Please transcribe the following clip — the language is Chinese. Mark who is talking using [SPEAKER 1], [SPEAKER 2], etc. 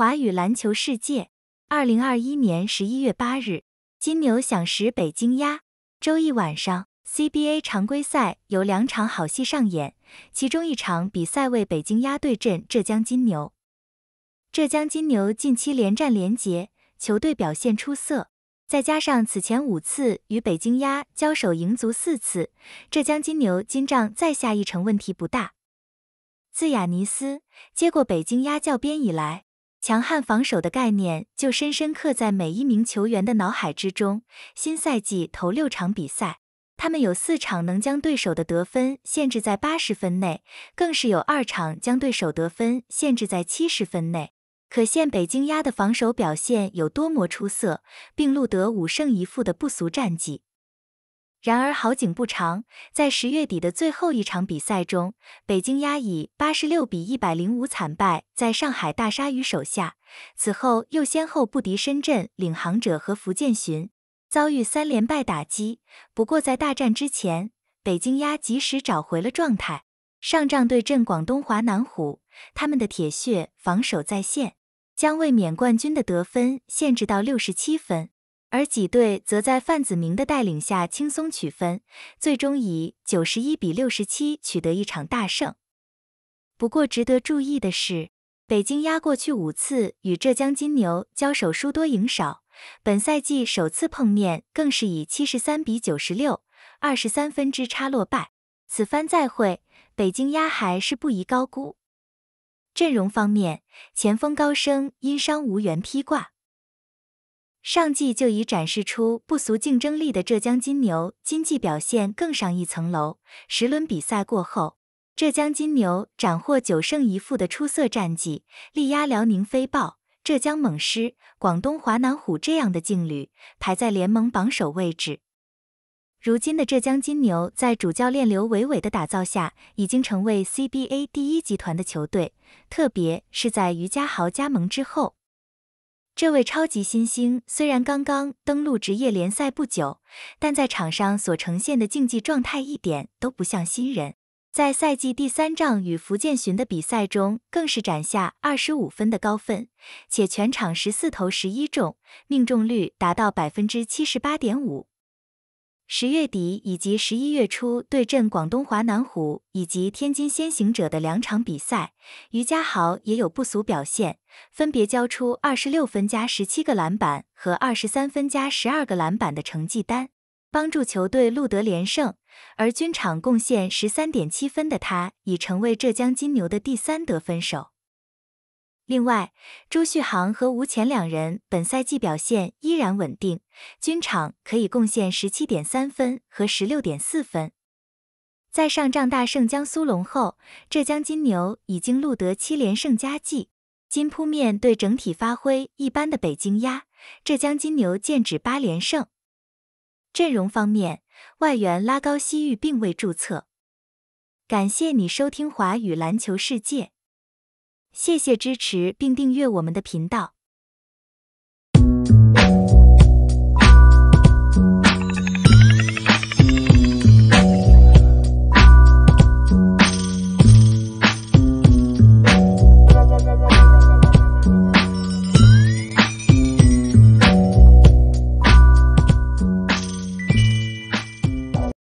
[SPEAKER 1] 华语篮球世界，二零二一年十一月八日，金牛想食北京鸭。周一晚上 CBA 常规赛有两场好戏上演，其中一场比赛为北京鸭对阵浙江金牛。浙江金牛近期连战连捷，球队表现出色，再加上此前五次与北京鸭交手赢足四次，浙江金牛今仗再下一城问题不大。自雅尼斯接过北京鸭教鞭以来。强悍防守的概念就深深刻在每一名球员的脑海之中。新赛季头六场比赛，他们有四场能将对手的得分限制在八十分内，更是有二场将对手得分限制在七十分内。可见北京鸭的防守表现有多么出色，并录得五胜一负的不俗战绩。然而好景不长，在十月底的最后一场比赛中，北京鸭以八十六比一百零五惨败在上海大鲨鱼手下。此后又先后不敌深圳领航者和福建巡。遭遇三连败打击。不过在大战之前，北京鸭及时找回了状态，上仗对阵广东华南虎，他们的铁血防守在线，将卫冕冠军的得分限制到六十七分。而几队则在范子铭的带领下轻松取分，最终以九十一比六十七取得一场大胜。不过值得注意的是，北京鸭过去五次与浙江金牛交手输多赢少，本赛季首次碰面更是以七十三比九十六二十三分之差落败。此番再会，北京鸭还是不宜高估。阵容方面，前锋高升因伤无缘披挂。上季就已展示出不俗竞争力的浙江金牛，今季表现更上一层楼。十轮比赛过后，浙江金牛斩获九胜一负的出色战绩，力压辽宁飞豹、浙江猛狮、广东华南虎这样的劲旅，排在联盟榜首位置。如今的浙江金牛在主教练刘伟伟的打造下，已经成为 CBA 第一集团的球队，特别是在余家豪加盟之后。这位超级新星虽然刚刚登陆职业联赛不久，但在场上所呈现的竞技状态一点都不像新人。在赛季第三仗与福建巡的比赛中，更是斩下二十五分的高分，且全场十四投十一中，命中率达到百分之七十八点五。十月底以及十一月初对阵广东华南虎以及天津先行者的两场比赛，于家豪也有不俗表现，分别交出二十六分加十七个篮板和二十三分加十二个篮板的成绩单，帮助球队录得连胜。而均场贡献十三点七分的他，已成为浙江金牛的第三得分手。另外，朱旭航和吴前两人本赛季表现依然稳定，均场可以贡献十七点三分和十六点四分。在上仗大胜江苏龙后，浙江金牛已经录得七连胜佳绩。金扑面对整体发挥一般的北京鸭，浙江金牛剑指八连胜。阵容方面，外援拉高西域并未注册。感谢你收听华语篮球世界。谢谢支持并订阅我们的频道。